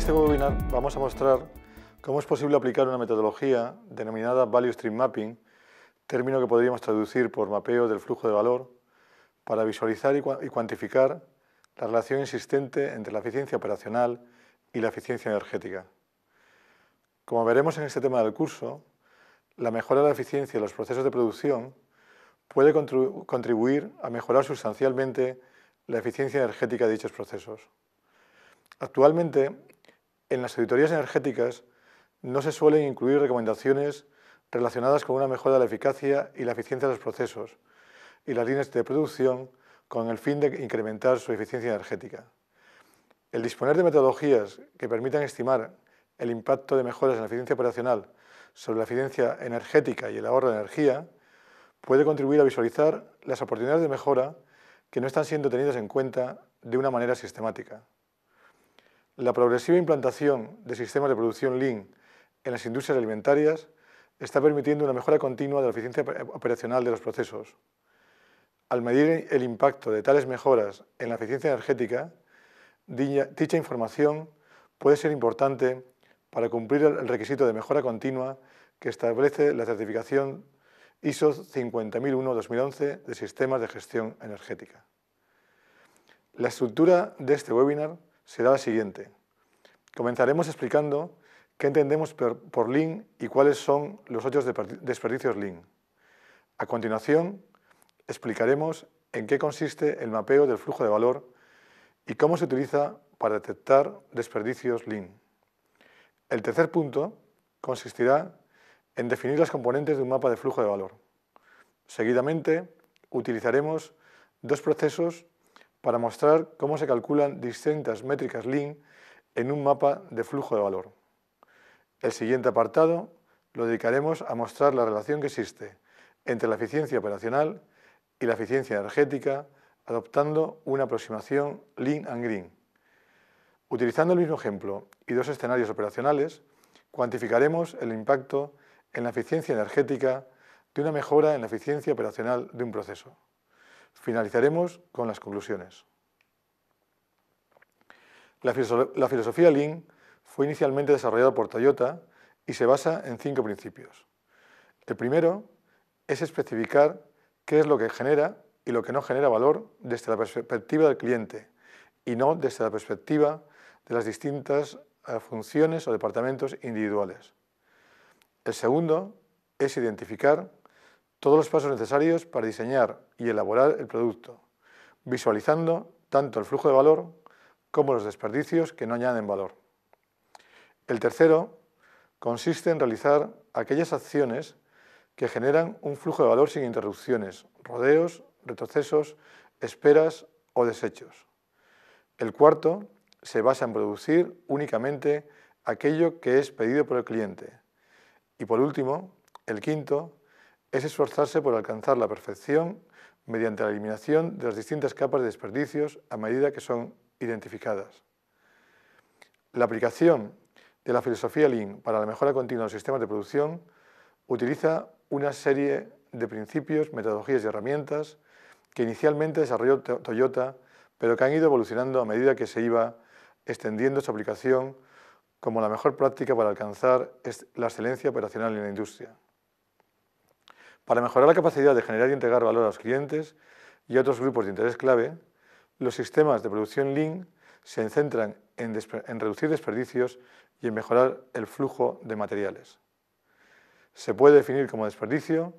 este webinar vamos a mostrar cómo es posible aplicar una metodología denominada Value Stream Mapping, término que podríamos traducir por mapeo del flujo de valor, para visualizar y, cuantificar la relación existente entre la eficiencia operacional y la eficiencia energética. Como veremos en este tema del curso, la mejora de la eficiencia de los procesos de producción puede contribuir a mejorar sustancialmente la eficiencia energética de dichos procesos. Actualmente, en las auditorías energéticas no se suelen incluir recomendaciones relacionadas con una mejora de la eficacia y la eficiencia de los procesos y las líneas de producción con el fin de incrementar su eficiencia energética. El disponer de metodologías que permitan estimar el impacto de mejoras en la eficiencia operacional sobre la eficiencia energética y el ahorro de energía puede contribuir a visualizar las oportunidades de mejora que no están siendo tenidas en cuenta de una manera sistemática. La progresiva implantación de sistemas de producción Lean en las industrias alimentarias está permitiendo una mejora continua de la eficiencia operacional de los procesos. Al medir el impacto de tales mejoras en la eficiencia energética, dicha información puede ser importante para cumplir el requisito de mejora continua que establece la certificación ISO 50001-2011 de sistemas de gestión energética. La estructura de este webinar será la siguiente. Comenzaremos explicando qué entendemos por Lean y cuáles son los ocho desperdicios Lean. A continuación, explicaremos en qué consiste el mapeo del flujo de valor y cómo se utiliza para detectar desperdicios Lean. El tercer punto consistirá en definir las componentes de un mapa de flujo de valor. Seguidamente, utilizaremos dos procesos para mostrar cómo se calculan distintas métricas Lean en un mapa de flujo de valor. El siguiente apartado lo dedicaremos a mostrar la relación que existe entre la eficiencia operacional y la eficiencia energética adoptando una aproximación Lean and Green. Utilizando el mismo ejemplo y dos escenarios operacionales, cuantificaremos el impacto en la eficiencia energética de una mejora en la eficiencia operacional de un proceso. Finalizaremos con las conclusiones. La, filosofía Lean fue inicialmente desarrollada por Toyota y se basa en cinco principios. El primero es especificar qué es lo que genera y lo que no genera valor desde la perspectiva del cliente y no desde la perspectiva de las distintas eh, funciones o departamentos individuales. El segundo es identificar todos los pasos necesarios para diseñar y elaborar el producto, visualizando tanto el flujo de valor como los desperdicios que no añaden valor. El tercero consiste en realizar aquellas acciones que generan un flujo de valor sin interrupciones, rodeos, retrocesos, esperas o desechos. El cuarto se basa en producir únicamente aquello que es pedido por el cliente. Y por último, el quinto es esforzarse por alcanzar la perfección mediante la eliminación de las distintas capas de desperdicios a medida que son identificadas. La aplicación de la filosofía Lean para la mejora continua de los sistemas de producción utiliza una serie de principios, metodologías y herramientas que inicialmente desarrolló Toyota, pero que han ido evolucionando a medida que se iba extendiendo su aplicación como la mejor práctica para alcanzar la excelencia operacional en la industria. Para mejorar la capacidad de generar y entregar valor a los clientes y a otros grupos de interés clave, los sistemas de producción Lean se centran en, en reducir desperdicios y en mejorar el flujo de materiales. Se puede definir como desperdicio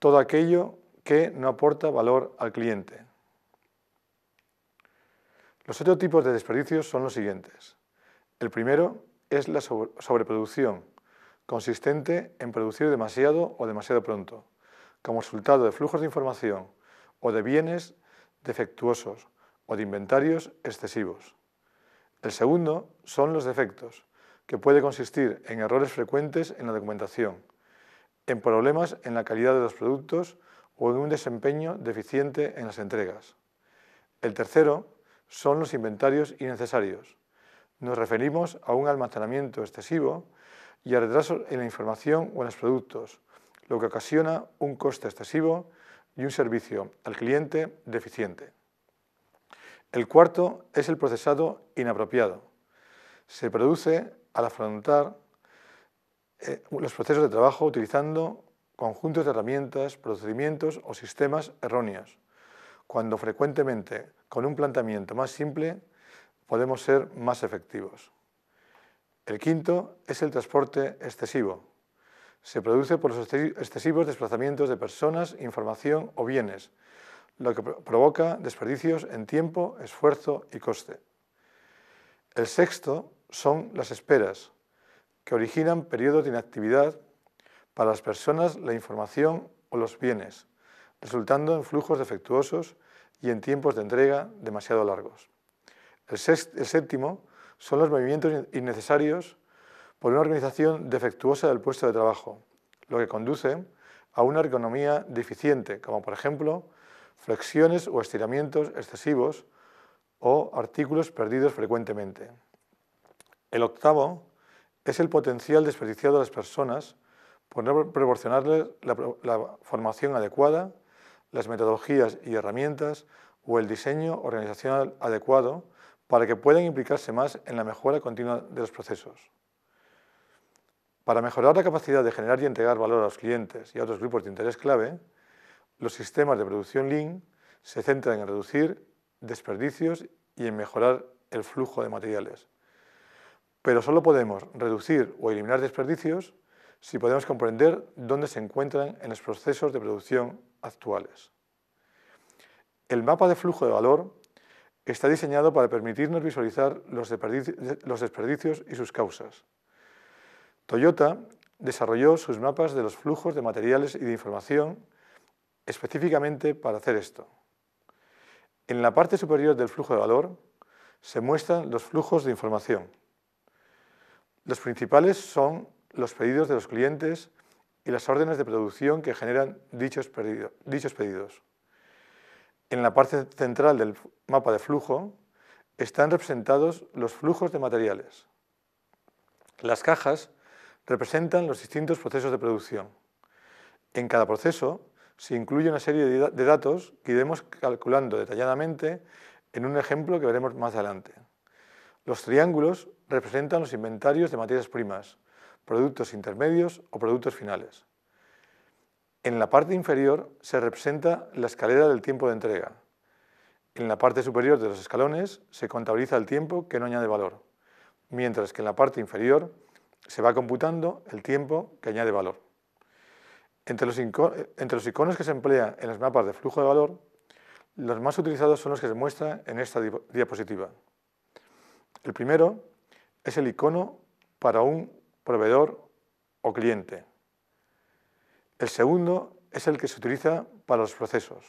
todo aquello que no aporta valor al cliente. Los otros tipos de desperdicios son los siguientes. El primero es la sobreproducción, consistente en producir demasiado o demasiado pronto, como resultado de flujos de información o de bienes defectuosos o de inventarios excesivos. El segundo son los defectos, que puede consistir en errores frecuentes en la documentación, en problemas en la calidad de los productos o en un desempeño deficiente en las entregas. El tercero son los inventarios innecesarios. Nos referimos a un almacenamiento excesivo y a retrasos en la información o en los productos, lo que ocasiona un coste excesivo y un servicio al cliente deficiente. El cuarto es el procesado inapropiado. Se produce al afrontar eh, los procesos de trabajo utilizando conjuntos de herramientas, procedimientos o sistemas erróneos, cuando frecuentemente con un planteamiento más simple podemos ser más efectivos. El quinto es el transporte excesivo. Se produce por los excesivos desplazamientos de personas, información o bienes, lo que provoca desperdicios en tiempo, esfuerzo y coste. El sexto son las esperas, que originan periodos de inactividad para las personas, la información o los bienes, resultando en flujos defectuosos y en tiempos de entrega demasiado largos. El, el séptimo son los movimientos innecesarios por una organización defectuosa del puesto de trabajo, lo que conduce a una ergonomía deficiente, como por ejemplo flexiones o estiramientos excesivos o artículos perdidos frecuentemente. El octavo es el potencial desperdiciado de las personas por no proporcionarles la, la formación adecuada, las metodologías y herramientas o el diseño organizacional adecuado para que puedan implicarse más en la mejora continua de los procesos. Para mejorar la capacidad de generar y entregar valor a los clientes y a otros grupos de interés clave, los sistemas de producción Lean se centran en reducir desperdicios y en mejorar el flujo de materiales. Pero solo podemos reducir o eliminar desperdicios si podemos comprender dónde se encuentran en los procesos de producción actuales. El mapa de flujo de valor está diseñado para permitirnos visualizar los desperdicios y sus causas. Toyota desarrolló sus mapas de los flujos de materiales y de información específicamente para hacer esto. En la parte superior del flujo de valor se muestran los flujos de información. Los principales son los pedidos de los clientes y las órdenes de producción que generan dichos, dichos pedidos. En la parte central del mapa de flujo están representados los flujos de materiales. Las cajas representan los distintos procesos de producción. En cada proceso se incluye una serie de datos que iremos calculando detalladamente en un ejemplo que veremos más adelante. Los triángulos representan los inventarios de materias primas, productos intermedios o productos finales. En la parte inferior se representa la escalera del tiempo de entrega. En la parte superior de los escalones se contabiliza el tiempo que no añade valor, mientras que en la parte inferior se va computando el tiempo que añade valor. Entre los, iconos que se emplean en los mapas de flujo de valor, los más utilizados son los que se muestran en esta diapositiva. El primero es el icono para un proveedor o cliente. El segundo es el que se utiliza para los procesos.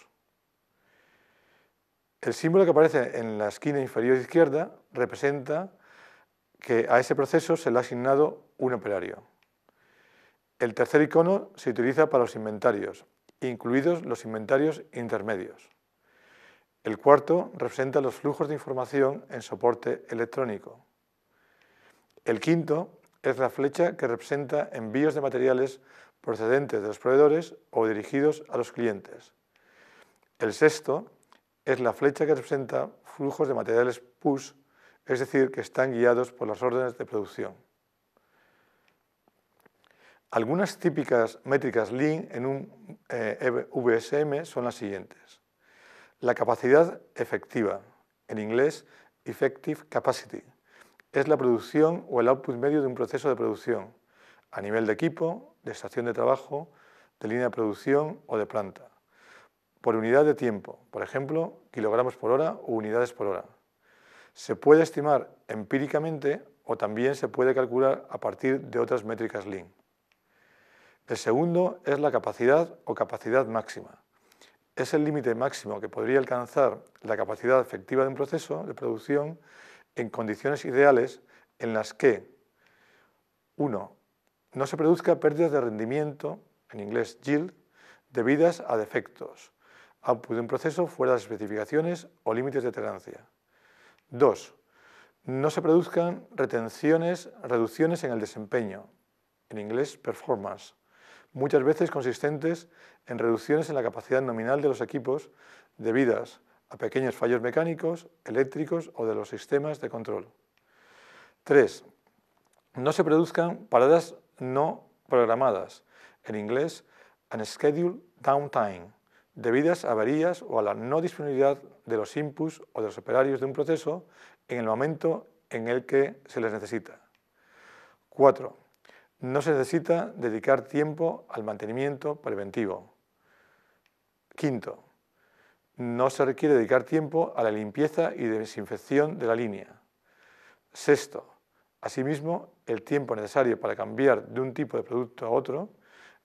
El símbolo que aparece en la esquina inferior izquierda representa que a ese proceso se le ha asignado un operario. El tercer icono se utiliza para los inventarios, incluidos los inventarios intermedios. El cuarto representa los flujos de información en soporte electrónico. El quinto es la flecha que representa envíos de materiales procedentes de los proveedores o dirigidos a los clientes. El sexto es la flecha que representa flujos de materiales push, es decir, que están guiados por las órdenes de producción. Algunas típicas métricas Lean en un eh, e VSM son las siguientes. La capacidad efectiva, en inglés Effective Capacity, es la producción o el output medio de un proceso de producción, a nivel de equipo, de estación de trabajo, de línea de producción o de planta, por unidad de tiempo, por ejemplo, kilogramos por hora o unidades por hora. Se puede estimar empíricamente o también se puede calcular a partir de otras métricas Lean. El segundo es la capacidad o capacidad máxima. Es el límite máximo que podría alcanzar la capacidad efectiva de un proceso de producción en condiciones ideales en las que, uno, no se produzca pérdidas de rendimiento, en inglés yield, debidas a defectos, output de un proceso fuera de las especificaciones o límites de tolerancia. 2. no se produzcan retenciones, reducciones en el desempeño, en inglés performance, muchas veces consistentes en reducciones en la capacidad nominal de los equipos debidas a pequeños fallos mecánicos, eléctricos o de los sistemas de control. 3. No se produzcan paradas no programadas, en inglés unscheduled downtime, debidas a averías o a la no disponibilidad de los inputs o de los operarios de un proceso en el momento en el que se les necesita. 4. No se necesita dedicar tiempo al mantenimiento preventivo. 5 no se requiere dedicar tiempo a la limpieza y desinfección de la línea. Sexto, asimismo, el tiempo necesario para cambiar de un tipo de producto a otro,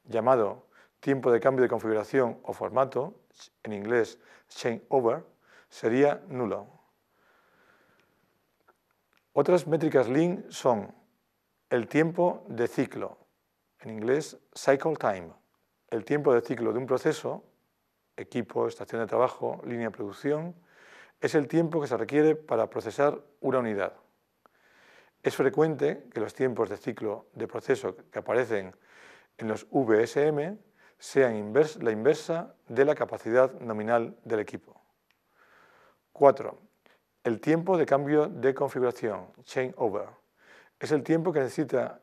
llamado tiempo de cambio de configuración o formato, en inglés over, sería nulo. Otras métricas Lean son el tiempo de ciclo, en inglés cycle time, el tiempo de ciclo de un proceso equipo, estación de trabajo, línea de producción, es el tiempo que se requiere para procesar una unidad. Es frecuente que los tiempos de ciclo de proceso que aparecen en los VSM sean la inversa de la capacidad nominal del equipo. 4. El tiempo de cambio de configuración, chain over, es el tiempo que necesita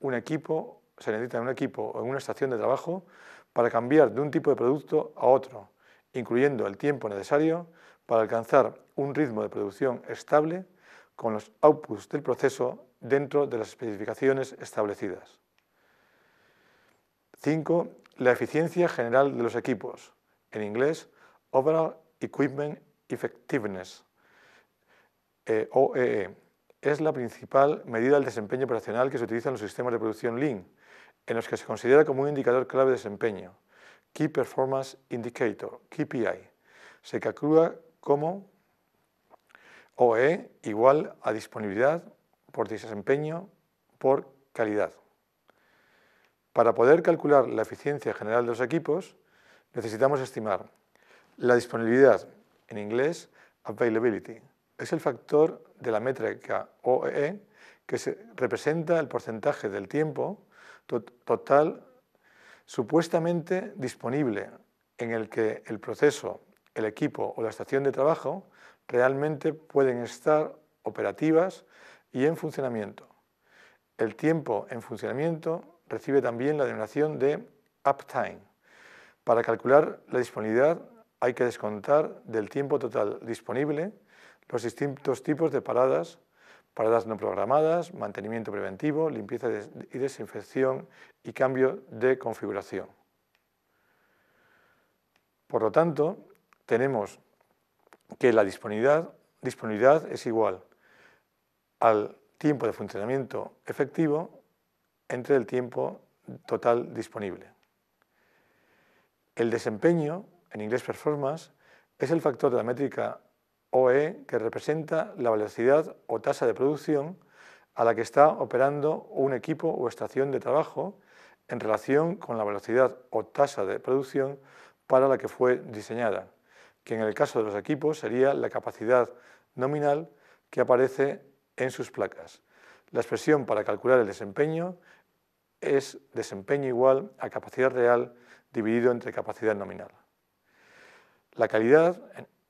un equipo, se necesita en un equipo o en una estación de trabajo para cambiar de un tipo de producto a otro, incluyendo el tiempo necesario para alcanzar un ritmo de producción estable con los outputs del proceso dentro de las especificaciones establecidas. 5. La eficiencia general de los equipos, en inglés Overall Equipment Effectiveness, eh, OEE, e. es la principal medida del desempeño operacional que se utiliza en los sistemas de producción Lean, en los que se considera como un indicador clave de desempeño, Key Performance Indicator, KPI. Se calcula como OE igual a disponibilidad por desempeño por calidad. Para poder calcular la eficiencia general de los equipos, necesitamos estimar la disponibilidad, en inglés availability, es el factor de la métrica OEE que representa el porcentaje del tiempo total supuestamente disponible en el que el proceso, el equipo o la estación de trabajo realmente pueden estar operativas y en funcionamiento. El tiempo en funcionamiento recibe también la denominación de uptime. Para calcular la disponibilidad hay que descontar del tiempo total disponible los distintos tipos de paradas paradas no programadas, mantenimiento preventivo, limpieza y desinfección y cambio de configuración. Por lo tanto, tenemos que la disponibilidad, disponibilidad es igual al tiempo de funcionamiento efectivo entre el tiempo total disponible. El desempeño, en inglés performance, es el factor de la métrica OE, que representa la velocidad o tasa de producción a la que está operando un equipo o estación de trabajo en relación con la velocidad o tasa de producción para la que fue diseñada, que en el caso de los equipos sería la capacidad nominal que aparece en sus placas. La expresión para calcular el desempeño es desempeño igual a capacidad real dividido entre capacidad nominal. La calidad,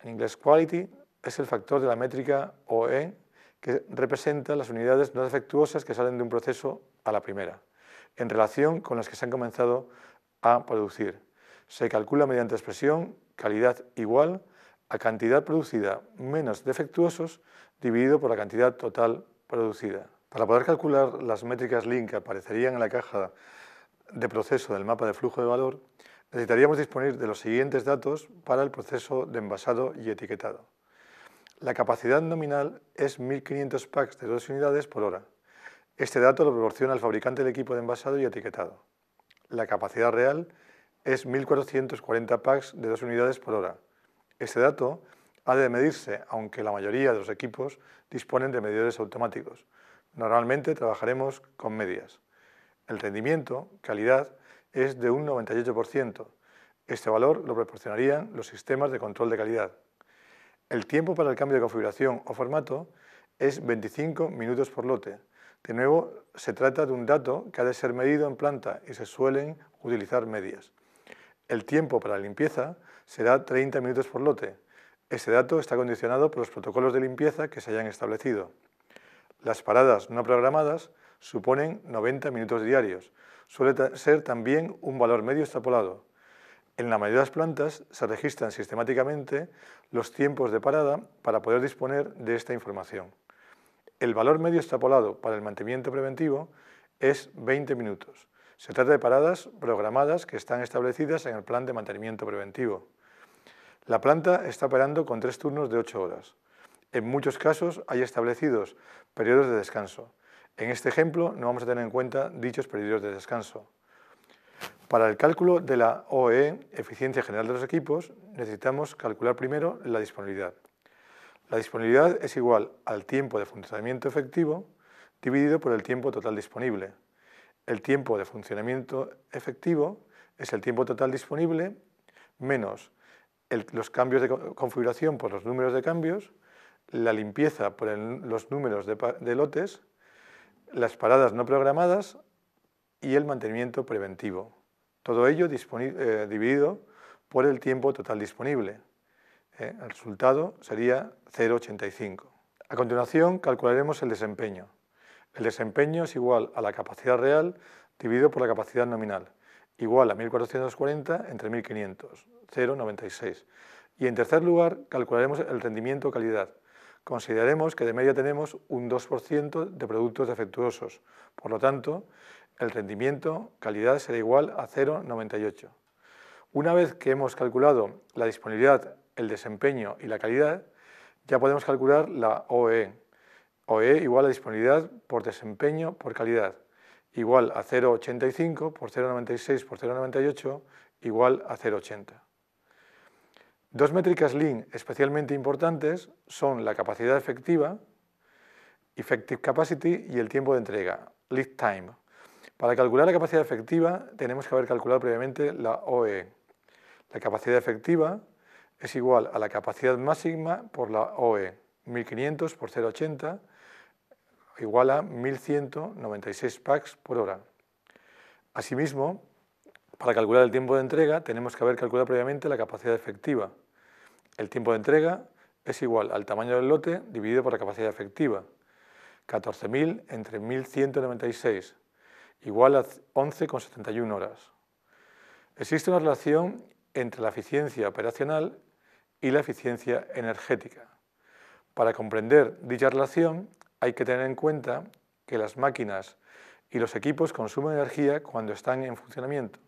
en inglés quality, es el factor de la métrica OE que representa las unidades no defectuosas que salen de un proceso a la primera, en relación con las que se han comenzado a producir. Se calcula mediante expresión calidad igual a cantidad producida menos defectuosos dividido por la cantidad total producida. Para poder calcular las métricas link que aparecerían en la caja de proceso del mapa de flujo de valor, necesitaríamos disponer de los siguientes datos para el proceso de envasado y etiquetado. La capacidad nominal es 1.500 packs de dos unidades por hora. Este dato lo proporciona el fabricante del equipo de envasado y etiquetado. La capacidad real es 1.440 packs de dos unidades por hora. Este dato ha de medirse, aunque la mayoría de los equipos disponen de medidores automáticos. Normalmente trabajaremos con medias. El rendimiento, calidad, es de un 98%. Este valor lo proporcionarían los sistemas de control de calidad. El tiempo para el cambio de configuración o formato es 25 minutos por lote. De nuevo, se trata de un dato que ha de ser medido en planta y se suelen utilizar medias. El tiempo para la limpieza será 30 minutos por lote. Ese dato está condicionado por los protocolos de limpieza que se hayan establecido. Las paradas no programadas suponen 90 minutos diarios. Suele ser también un valor medio extrapolado. En la mayoría de las plantas se registran sistemáticamente los tiempos de parada para poder disponer de esta información. El valor medio extrapolado para el mantenimiento preventivo es 20 minutos. Se trata de paradas programadas que están establecidas en el plan de mantenimiento preventivo. La planta está operando con tres turnos de 8 horas. En muchos casos hay establecidos periodos de descanso. En este ejemplo no vamos a tener en cuenta dichos periodos de descanso. Para el cálculo de la OE, eficiencia general de los equipos, necesitamos calcular primero la disponibilidad. La disponibilidad es igual al tiempo de funcionamiento efectivo dividido por el tiempo total disponible. El tiempo de funcionamiento efectivo es el tiempo total disponible menos los cambios de configuración por los números de cambios, la limpieza por los números de lotes, las paradas no programadas y el mantenimiento preventivo. Todo ello eh, dividido por el tiempo total disponible. Eh, el resultado sería 0,85. A continuación calcularemos el desempeño. El desempeño es igual a la capacidad real dividido por la capacidad nominal, igual a 1440 entre 1500, 0,96. Y en tercer lugar, calcularemos el rendimiento calidad. Consideraremos que de media tenemos un 2% de productos defectuosos. Por lo tanto, el rendimiento, calidad será igual a 0,98. Una vez que hemos calculado la disponibilidad, el desempeño y la calidad, ya podemos calcular la OE. OE igual a disponibilidad por desempeño por calidad, igual a 0,85 por 0,96 por 0,98 igual a 0,80. Dos métricas Lean especialmente importantes son la capacidad efectiva, Effective Capacity y el tiempo de entrega, Lead Time. Para calcular la capacidad efectiva tenemos que haber calculado previamente la OE. La capacidad efectiva es igual a la capacidad máxima por la OE, 1500 por 0,80 igual a 1196 packs por hora. Asimismo, para calcular el tiempo de entrega tenemos que haber calculado previamente la capacidad efectiva. El tiempo de entrega es igual al tamaño del lote dividido por la capacidad efectiva, 14.000 entre 1.196, igual a 11,71 horas. Existe una relación entre la eficiencia operacional y la eficiencia energética. Para comprender dicha relación hay que tener en cuenta que las máquinas y los equipos consumen energía cuando están en funcionamiento,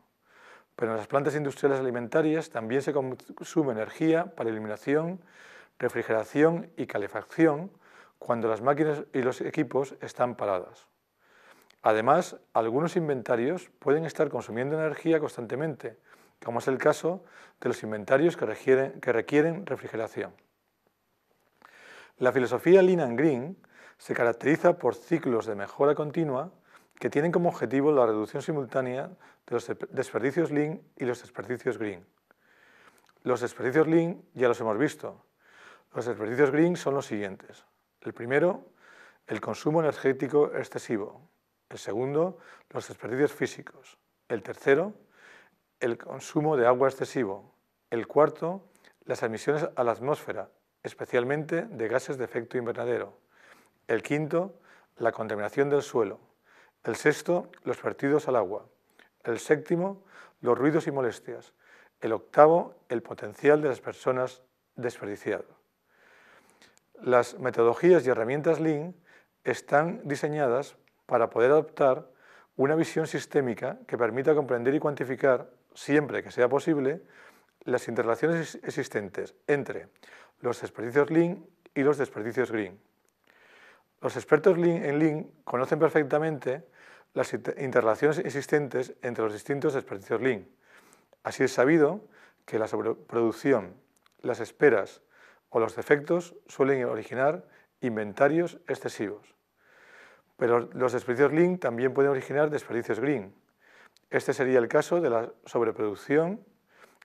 pero en las plantas industriales alimentarias también se consume energía para iluminación, refrigeración y calefacción cuando las máquinas y los equipos están paradas. Además, algunos inventarios pueden estar consumiendo energía constantemente, como es el caso de los inventarios que requieren, refrigeración. La filosofía Lean and Green se caracteriza por ciclos de mejora continua que tienen como objetivo la reducción simultánea de los desperdicios Lean y los desperdicios Green. Los desperdicios Lean ya los hemos visto. Los desperdicios Green son los siguientes. El primero, el consumo energético excesivo, el segundo, los desperdicios físicos. El tercero, el consumo de agua excesivo. El cuarto, las emisiones a la atmósfera, especialmente de gases de efecto invernadero. El quinto, la contaminación del suelo. El sexto, los vertidos al agua. El séptimo, los ruidos y molestias. El octavo, el potencial de las personas desperdiciado Las metodologías y herramientas Lean están diseñadas para poder adoptar una visión sistémica que permita comprender y cuantificar, siempre que sea posible, las interrelaciones existentes entre los desperdicios Lean y los desperdicios Green. Los expertos en Lean conocen perfectamente las interrelaciones existentes entre los distintos desperdicios Lean. Así es sabido que la sobreproducción, las esperas o los defectos suelen originar inventarios excesivos. Pero los desperdicios Lean también pueden originar desperdicios Green. Este sería el caso de la sobreproducción,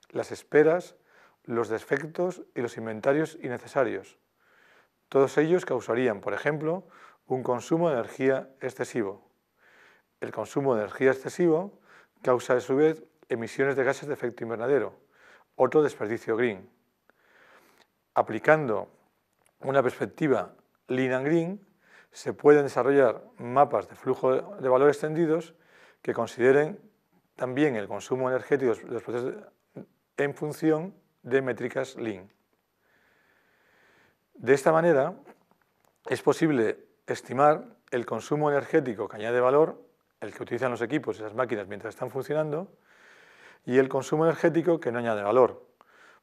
las esperas, los defectos y los inventarios innecesarios. Todos ellos causarían, por ejemplo, un consumo de energía excesivo. El consumo de energía excesivo causa a su vez emisiones de gases de efecto invernadero, otro desperdicio green. Aplicando una perspectiva lean and green, se pueden desarrollar mapas de flujo de valores extendidos que consideren también el consumo energético en función de métricas Lean. De esta manera es posible estimar el consumo energético que añade valor, el que utilizan los equipos y las máquinas mientras están funcionando, y el consumo energético que no añade valor,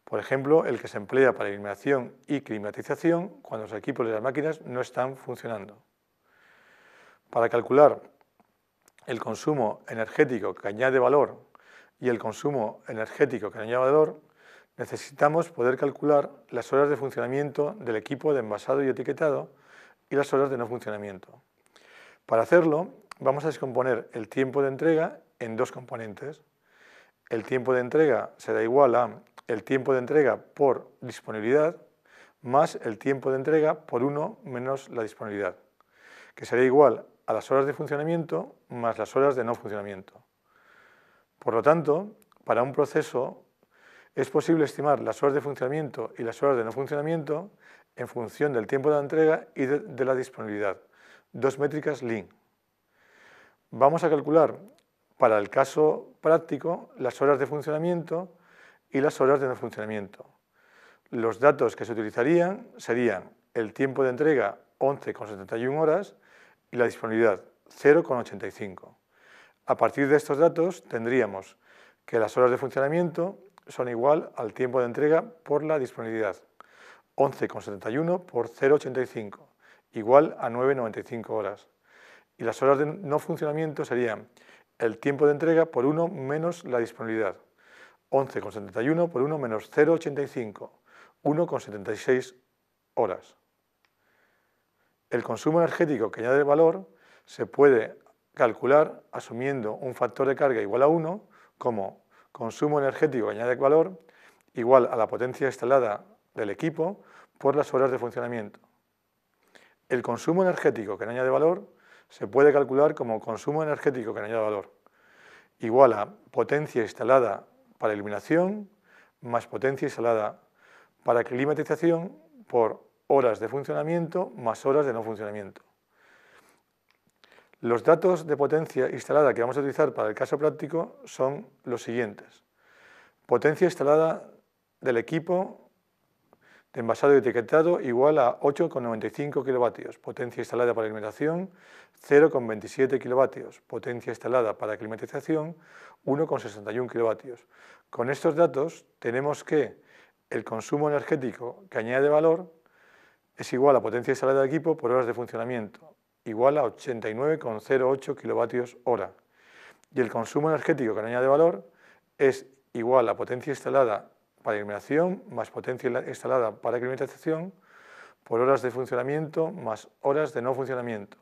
por ejemplo, el que se emplea para iluminación y climatización cuando los equipos de las máquinas no están funcionando. Para calcular el consumo energético que añade valor y el consumo energético que añade valor, necesitamos poder calcular las horas de funcionamiento del equipo de envasado y etiquetado y las horas de no funcionamiento. Para hacerlo, vamos a descomponer el tiempo de entrega en dos componentes. El tiempo de entrega será igual a el tiempo de entrega por disponibilidad más el tiempo de entrega por 1 menos la disponibilidad, que sería igual a las horas de funcionamiento más las horas de no funcionamiento. Por lo tanto, para un proceso es posible estimar las horas de funcionamiento y las horas de no funcionamiento en función del tiempo de entrega y de, la disponibilidad, dos métricas Lean. Vamos a calcular para el caso práctico las horas de funcionamiento y las horas de no funcionamiento. Los datos que se utilizarían serían el tiempo de entrega 11,71 horas y la disponibilidad 0,85. A partir de estos datos tendríamos que las horas de funcionamiento son igual al tiempo de entrega por la disponibilidad, 11,71 por 0,85, igual a 9,95 horas. Y las horas de no funcionamiento serían el tiempo de entrega por 1 menos la disponibilidad, 11,71 por 1 menos 0,85, 1,76 horas. El consumo energético que añade valor se puede calcular asumiendo un factor de carga igual a 1 como consumo energético que añade valor igual a la potencia instalada del equipo por las horas de funcionamiento. El consumo energético que añade valor se puede calcular como consumo energético que añade valor igual a potencia instalada para iluminación más potencia instalada, para climatización por horas de funcionamiento más horas de no funcionamiento. Los datos de potencia instalada que vamos a utilizar para el caso práctico son los siguientes. Potencia instalada del equipo envasado y etiquetado igual a 8,95 kilovatios, potencia instalada para alimentación 0,27 kilovatios, potencia instalada para climatización 1,61 kilovatios. Con estos datos tenemos que el consumo energético que añade valor es igual a potencia instalada de equipo por horas de funcionamiento, igual a 89,08 kilovatios hora. Y el consumo energético que añade valor es igual a potencia instalada para iluminación, más potencia instalada para climatización, por horas de funcionamiento más horas de no funcionamiento,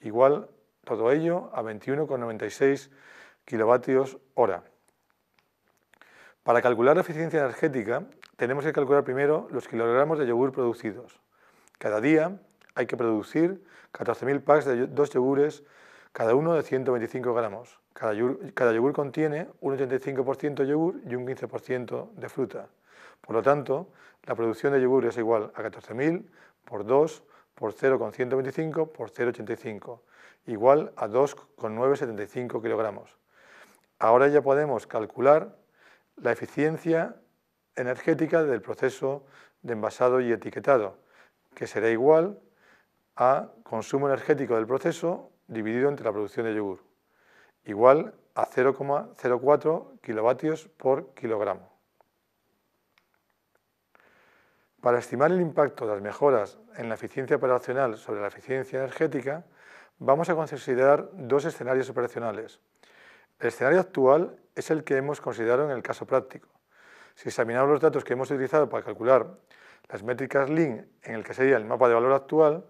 igual todo ello a 21,96 kilovatios hora. Para calcular la eficiencia energética tenemos que calcular primero los kilogramos de yogur producidos. Cada día hay que producir 14.000 packs de dos yogures, cada uno de 125 gramos. Cada yogur, contiene un 85% de yogur y un 15% de fruta. Por lo tanto, la producción de yogur es igual a 14.000 por 2 por 0,125 por 0,85, igual a 2,975 kilogramos. Ahora ya podemos calcular la eficiencia energética del proceso de envasado y etiquetado, que será igual a consumo energético del proceso dividido entre la producción de yogur igual a 0,04 kilovatios por kilogramo. Para estimar el impacto de las mejoras en la eficiencia operacional sobre la eficiencia energética, vamos a considerar dos escenarios operacionales. El escenario actual es el que hemos considerado en el caso práctico. Si examinamos los datos que hemos utilizado para calcular las métricas LIN en el que sería el mapa de valor actual,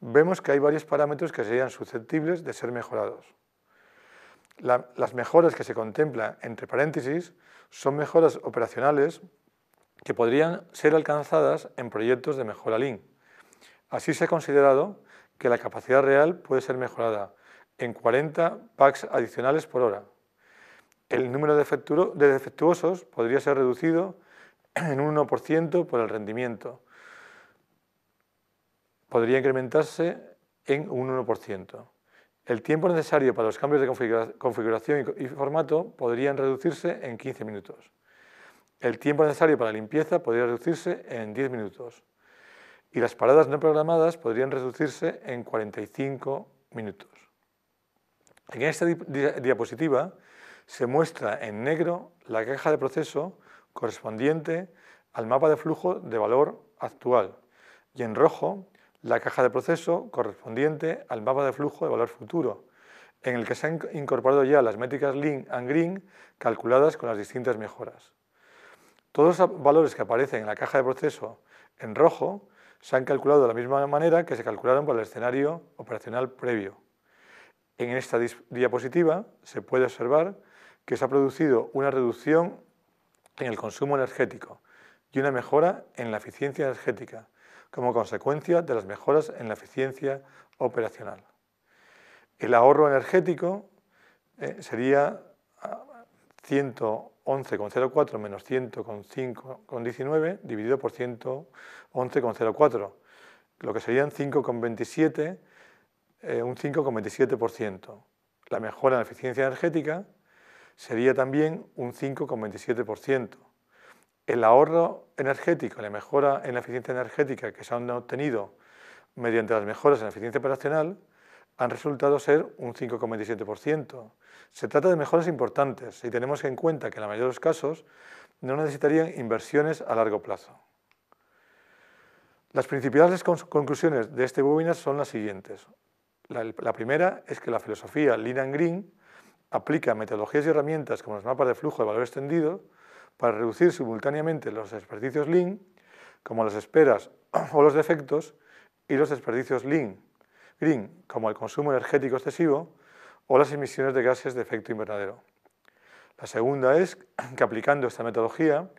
vemos que hay varios parámetros que serían susceptibles de ser mejorados las mejoras que se contemplan, entre paréntesis, son mejoras operacionales que podrían ser alcanzadas en proyectos de mejora Lean. Así se ha considerado que la capacidad real puede ser mejorada en 40 packs adicionales por hora. El número de, de defectuosos podría ser reducido en un 1% por el rendimiento. Podría incrementarse en un 1%. El tiempo necesario para los cambios de configuración y formato podrían reducirse en 15 minutos. El tiempo necesario para la limpieza podría reducirse en 10 minutos. Y las paradas no programadas podrían reducirse en 45 minutos. En esta diapositiva se muestra en negro la caja de proceso correspondiente al mapa de flujo de valor actual y en rojo la caja de proceso correspondiente al mapa de flujo de valor futuro, en el que se han incorporado ya las métricas Lean and Green calculadas con las distintas mejoras. Todos los valores que aparecen en la caja de proceso en rojo se han calculado de la misma manera que se calcularon para el escenario operacional previo. En esta diapositiva se puede observar que se ha producido una reducción en el consumo energético y una mejora en la eficiencia energética, como consecuencia de las mejoras en la eficiencia operacional. El ahorro energético eh, sería 111,04 ah, menos 100,5,19 dividido por 111,04, lo que serían 5,27, eh, un 5,27%. La mejora en la eficiencia energética sería también un 5,27% el ahorro energético, la mejora en la eficiencia energética que se han obtenido mediante las mejoras en la eficiencia operacional han resultado ser un 5,27%. Se trata de mejoras importantes y tenemos en cuenta que en la mayoría de los casos no necesitarían inversiones a largo plazo. Las principales conclusiones de este webinar son las siguientes. La, primera es que la filosofía Lean and Green aplica metodologías y herramientas como los mapas de flujo de valor extendido para reducir simultáneamente los desperdicios Lean, como las esperas o los defectos, y los desperdicios Lean, Green, como el consumo energético excesivo o las emisiones de gases de efecto invernadero. La segunda es que aplicando esta metodología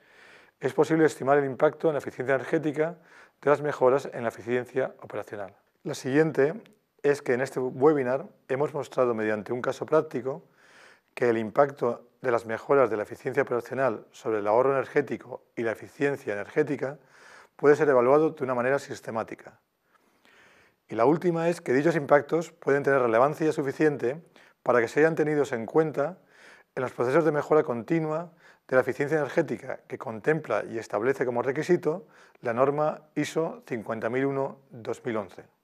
es posible estimar el impacto en la eficiencia energética de las mejoras en la eficiencia operacional. La siguiente es que en este webinar hemos mostrado mediante un caso práctico que el impacto de las mejoras de la eficiencia operacional sobre el ahorro energético y la eficiencia energética puede ser evaluado de una manera sistemática. Y la última es que dichos impactos pueden tener relevancia suficiente para que se hayan tenidos en cuenta en los procesos de mejora continua de la eficiencia energética que contempla y establece como requisito la norma ISO 50001-2011.